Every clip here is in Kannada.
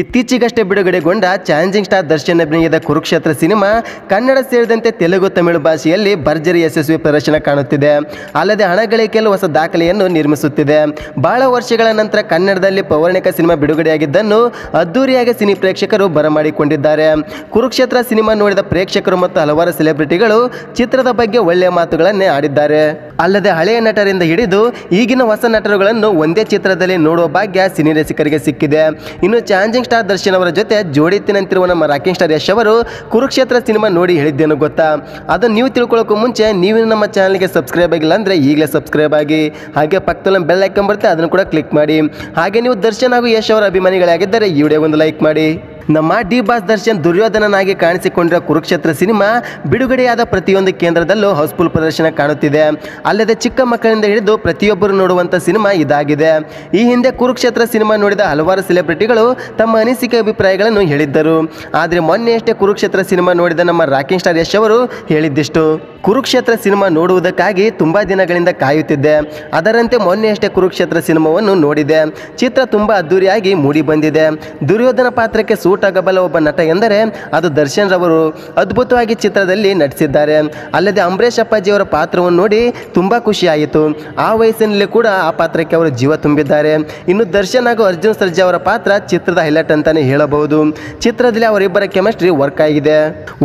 ಇತ್ತೀಚೆಗಷ್ಟೇ ಬಿಡುಗಡೆಗೊಂಡ ಚಾಲೆಂಜಿಂಗ್ ಸ್ಟಾರ್ ದರ್ಶನ್ ಅಭಿನಯದ ಕುರುಕ್ಷೇತ್ರ ಸಿನಿಮಾ ಕನ್ನಡ ಸೇರಿದಂತೆ ತೆಲುಗು ತಮಿಳು ಭಾಷೆಯಲ್ಲಿ ಭರ್ಜರಿ ಯಶಸ್ವಿ ಪ್ರದರ್ಶನ ಕಾಣುತ್ತಿದೆ ಅಲ್ಲದೆ ಹಣಗಳಿಕೆಯಲ್ಲಿ ಹೊಸ ದಾಖಲೆಯನ್ನು ನಿರ್ಮಿಸುತ್ತಿದೆ ಬಹಳ ವರ್ಷಗಳ ನಂತರ ಕನ್ನಡದಲ್ಲಿ ಪೌರಾಣಿಕ ಸಿನಿಮಾ ಬಿಡುಗಡೆಯಾಗಿದ್ದನ್ನು ಅದ್ದೂರಿಯಾಗಿ ಸಿನಿ ಪ್ರೇಕ್ಷಕರು ಬರಮಾಡಿಕೊಂಡಿದ್ದಾರೆ ಕುರುಕ್ಷೇತ್ರ ಸಿನಿಮಾ ನೋಡಿದ ಪ್ರೇಕ್ಷಕರು ಮತ್ತು ಹಲವಾರು ಸೆಲೆಬ್ರಿಟಿಗಳು ಚಿತ್ರದ ಬಗ್ಗೆ ಒಳ್ಳೆಯ ಮಾತುಗಳನ್ನೇ ಆಡಿದ್ದಾರೆ ಅಲ್ಲದೆ ಹಳೆಯ ನಟರಿಂದ ಹಿಡಿದು ಈಗಿನ ಹೊಸ ನಟರುಗಳನ್ನು ಒಂದೇ ಚಿತ್ರದಲ್ಲಿ ನೋಡುವ ಭಾಗ್ಯ ಸಿನಿ ರಸಿಕರಿಗೆ ಸಿಕ್ಕಿದೆ ಇನ್ನು ಚಾಲೆಂಜಿಂಗ್ ಸ್ಟಾರ್ ದರ್ಶನ್ ಅವರ ಜೊತೆ ಜೋಡಿತ್ತಿನಂತಿರುವ ನಮ್ಮ ರಾಕಿಂಗ್ ಸ್ಟಾರ್ ಯಶ್ ಅವರು ಕುರುಕ್ಷೇತ್ರ ಸಿನಿಮಾ ನೋಡಿ ಹೇಳಿದ್ದೇನು ಗೊತ್ತಾ ಅದನ್ನು ನೀವು ತಿಳ್ಕೊಳ್ಳೋಕ್ಕೂ ಮುಂಚೆ ನೀವು ನಮ್ಮ ಚಾನಲ್ಗೆ ಸಬ್ಸ್ಕ್ರೈಬ್ ಆಗಿಲ್ಲ ಅಂದರೆ ಈಗಲೇ ಸಬ್ಸ್ಕ್ರೈಬ್ ಆಗಿ ಹಾಗೆ ಪಕ್ಕದಲ್ಲಿ ಬೆಲ್ ಐಕನ್ ಬರುತ್ತೆ ಅದನ್ನು ಕೂಡ ಕ್ಲಿಕ್ ಮಾಡಿ ಹಾಗೆ ನೀವು ದರ್ಶನ್ ಹಾಗೂ ಯಶ್ ಅವರ ಅಭಿಮಾನಿಗಳಾಗಿದ್ದರೆ ಈ ವಿಡಿಯೋ ಒಂದು ಲೈಕ್ ಮಾಡಿ ನಮ್ಮ ಡಿ ಬಾಸ್ ದರ್ಶನ್ ದುರ್ಯೋಧನನಾಗಿ ಕಾಣಿಸಿಕೊಂಡಿರುವ ಕುರುಕ್ಷೇತ್ರ ಸಿನಿಮಾ ಬಿಡುಗಡೆಯಾದ ಪ್ರತಿಯೊಂದು ಕೇಂದ್ರದಲ್ಲೂ ಹೌಸ್ಫುಲ್ ಪ್ರದರ್ಶನ ಕಾಣುತ್ತಿದೆ ಅಲ್ಲದೆ ಚಿಕ್ಕ ಮಕ್ಕಳಿಂದ ಹಿಡಿದು ಪ್ರತಿಯೊಬ್ಬರು ನೋಡುವಂಥ ಸಿನಿಮಾ ಇದಾಗಿದೆ ಈ ಹಿಂದೆ ಕುರುಕ್ಷೇತ್ರ ಸಿನಿಮಾ ನೋಡಿದ ಹಲವಾರು ಸೆಲೆಬ್ರಿಟಿಗಳು ತಮ್ಮ ಅನಿಸಿಕೆ ಅಭಿಪ್ರಾಯಗಳನ್ನು ಹೇಳಿದ್ದರು ಆದರೆ ಮೊನ್ನೆಯಷ್ಟೇ ಕುರುಕ್ಷೇತ್ರ ಸಿನಿಮಾ ನೋಡಿದ ನಮ್ಮ ರಾಕಿಂಗ್ ಸ್ಟಾರ್ ಯಶ್ ಅವರು ಹೇಳಿದ್ದಿಷ್ಟು ಕುರುಕ್ಷೇತ್ರ ಸಿನಿಮಾ ನೋಡುವುದಕ್ಕಾಗಿ ತುಂಬ ದಿನಗಳಿಂದ ಕಾಯುತ್ತಿದ್ದೆ ಅದರಂತೆ ಮೊನ್ನೆಯಷ್ಟೇ ಕುರುಕ್ಷೇತ್ರ ಸಿನಿಮಾವನ್ನು ನೋಡಿದೆ ಚಿತ್ರ ತುಂಬ ಅದ್ದೂರಿಯಾಗಿ ಮೂಡಿ ಬಂದಿದೆ ದುರ್ಯೋಧನ ಪಾತ್ರಕ್ಕೆ ಸೂಟ್ ಆಗಬಲ್ಲ ಒಬ್ಬ ನಟ ಎಂದರೆ ಅದು ದರ್ಶನ್ ರವರು ಅದ್ಭುತವಾಗಿ ಚಿತ್ರದಲ್ಲಿ ನಟಿಸಿದ್ದಾರೆ ಅಲ್ಲದೆ ಅಪ್ಪಾಜಿ ಅಪ್ಪಾಜಿಯವರ ಪಾತ್ರವನ್ನು ನೋಡಿ ತುಂಬ ಖುಷಿಯಾಯಿತು ಆ ವಯಸ್ಸಿನಲ್ಲಿ ಕೂಡ ಆ ಪಾತ್ರಕ್ಕೆ ಅವರು ಜೀವ ತುಂಬಿದ್ದಾರೆ ಇನ್ನು ದರ್ಶನ್ ಹಾಗೂ ಅರ್ಜುನ್ ಸರ್ಜಾ ಅವರ ಪಾತ್ರ ಚಿತ್ರದ ಹೈಲೈಟ್ ಅಂತಾನೆ ಹೇಳಬಹುದು ಚಿತ್ರದಲ್ಲಿ ಅವರಿಬ್ಬರ ಕೆಮಿಸ್ಟ್ರಿ ವರ್ಕ್ ಆಗಿದೆ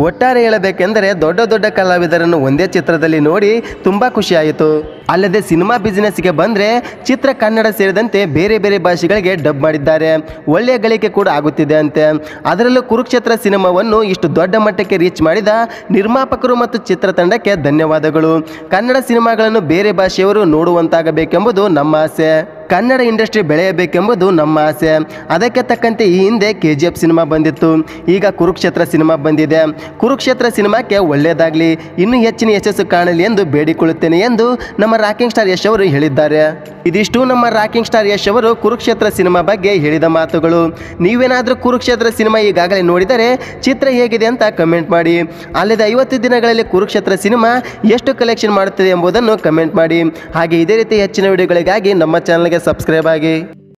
ಒಟ್ಟಾರೆ ಹೇಳಬೇಕೆಂದರೆ ದೊಡ್ಡ ದೊಡ್ಡ ಕಲಾವಿದರನ್ನು ಒಂದೇ ಚಿತ್ರದಲ್ಲಿ ನೋಡಿ ತುಂಬ ಖುಷಿಯಾಯಿತು ಅಲ್ಲದೆ ಸಿನಿಮಾ ಬಿಸಿನೆಸ್ಗೆ ಬಂದರೆ ಚಿತ್ರ ಕನ್ನಡ ಸೇರಿದಂತೆ ಬೇರೆ ಬೇರೆ ಭಾಷೆಗಳಿಗೆ ಡಬ್ ಮಾಡಿದ್ದಾರೆ ಒಳ್ಳೆಯ ಗಳಿಕೆ ಕೂಡ ಆಗುತ್ತಿದೆ ಅಂತೆ ಅದರಲ್ಲೂ ಕುರುಕ್ಷೇತ್ರ ಸಿನಿಮಾವನ್ನು ಇಷ್ಟು ದೊಡ್ಡ ಮಟ್ಟಕ್ಕೆ ರೀಚ್ ಮಾಡಿದ ನಿರ್ಮಾಪಕರು ಮತ್ತು ಚಿತ್ರತಂಡಕ್ಕೆ ಧನ್ಯವಾದಗಳು ಕನ್ನಡ ಸಿನಿಮಾಗಳನ್ನು ಬೇರೆ ಭಾಷೆಯವರು ನೋಡುವಂತಾಗಬೇಕೆಂಬುದು ನಮ್ಮ ಆಸೆ ಕನ್ನಡ ಇಂಡಸ್ಟ್ರಿ ಬೆಳೆಯಬೇಕೆಂಬುದು ನಮ್ಮ ಆಸೆ ಅದಕ್ಕೆ ತಕ್ಕಂತೆ ಈ ಹಿಂದೆ ಕೆ ಜಿ ಎಫ್ ಸಿನಿಮಾ ಬಂದಿತ್ತು ಈಗ ಕುರುಕ್ಷೇತ್ರ ಸಿನಿಮಾ ಬಂದಿದೆ ಕುರುಕ್ಷೇತ್ರ ಸಿನಿಮಾಕ್ಕೆ ಒಳ್ಳೆಯದಾಗಲಿ ಇನ್ನೂ ಹೆಚ್ಚಿನ ಯಶಸ್ಸು ಕಾಣಲಿ ಎಂದು ಬೇಡಿಕೊಳ್ಳುತ್ತೇನೆ ಎಂದು ನಮ್ಮ ರಾಕಿಂಗ್ ಸ್ಟಾರ್ ಯಶ್ ಅವರು ಹೇಳಿದ್ದಾರೆ ಇದಿಷ್ಟು ನಮ್ಮ ರಾಕಿಂಗ್ ಸ್ಟಾರ್ ಯಶ್ ಅವರು ಕುರುಕ್ಷೇತ್ರ ಸಿನಿಮಾ ಬಗ್ಗೆ ಹೇಳಿದ ಮಾತುಗಳು ನೀವೇನಾದರೂ ಕುರುಕ್ಷೇತ್ರ ಸಿನಿಮಾ ಈಗಾಗಲೇ ನೋಡಿದರೆ ಚಿತ್ರ ಹೇಗಿದೆ ಅಂತ ಕಮೆಂಟ್ ಮಾಡಿ ಅಲ್ಲದ ಐವತ್ತು ದಿನಗಳಲ್ಲಿ ಕುರುಕ್ಷೇತ್ರ ಸಿನಿಮಾ ಎಷ್ಟು ಕಲೆಕ್ಷನ್ ಮಾಡುತ್ತದೆ ಎಂಬುದನ್ನು ಕಮೆಂಟ್ ಮಾಡಿ ಹಾಗೆ ಇದೇ ರೀತಿ ಹೆಚ್ಚಿನ ವಿಡಿಯೋಗಳಿಗಾಗಿ ನಮ್ಮ ಚಾನಲ್ಗೆ सब्सक्राइब